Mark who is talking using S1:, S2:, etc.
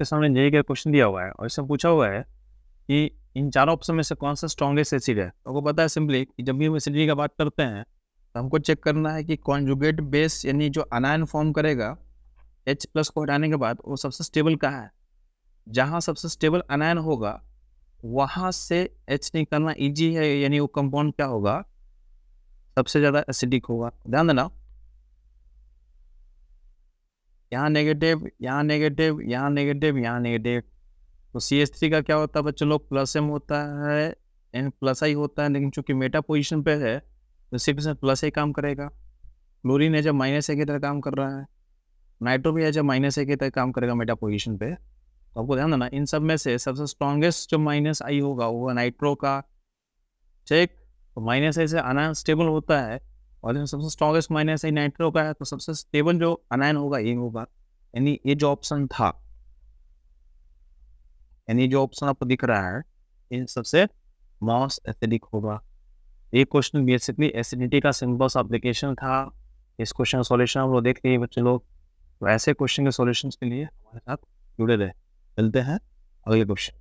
S1: आपके सामने जे का क्वेश्चन दिया हुआ है और इसमें पूछा हुआ है कि इन चारों ऑप्शन में से कौन सा स्ट्रॉन्गेस्ट एसिड है तो आपको पता है सिंपली कि जब भी हम एसिडिटी का बात करते हैं तो हमको चेक करना है कि कॉन्जुगेट बेस यानी जो अनायन फॉर्म करेगा एच प्लस को हटाने के बाद वो सबसे स्टेबल कहाँ है जहाँ सबसे स्टेबल अनायन होगा वहाँ से एच निकालना ईजी है यानी वो कंपाउंड क्या होगा सबसे ज़्यादा एसिडिक होगा ध्यान देना यहाँ नेगेटिव यहाँ नेगेटिव यहाँ नेगेटिव यहाँ नेगेटिव तो सी एस थ्री का क्या होता है बच्चों लोग प्लस एम होता है एन प्लस आई होता है लेकिन चूंकि मेटा पोजिशन पे है तो सिर्फ प्लस ही काम करेगा क्लोरिन है जब माइनस ए की तरह काम कर रहा है नाइट्रो भी है जब माइनस ए की तरह काम करेगा मेटा पोजिशन पे तो आपको ध्यान देना इन सब में से सबसे स्ट्रॉन्गेस्ट जो माइनस आई होगा वो नाइट्रो का ठीक तो माइनस आई से अनस्टेबल स्टेबल होता है और इसमें सबसे स्ट्रॉगेस्ट माइनस है नाइट्रो का है तो सबसे स्टेबल जो अनायन होगा ये होगा यानी ये जो ऑप्शन था यानी जो ऑप्शन आपको दिख रहा है ये सबसे मॉस एसिडिक होगा ये क्वेश्चन बेसिकली एसिडिटी का सिंपल्स एप्लीकेशन था इस क्वेश्चन का सोल्यूशन हम लोग देख रहे बच्चे लोग तो ऐसे क्वेश्चन के सोल्यूशन के लिए हमारे साथ जुड़े रहे मिलते हैं अगले क्वेश्चन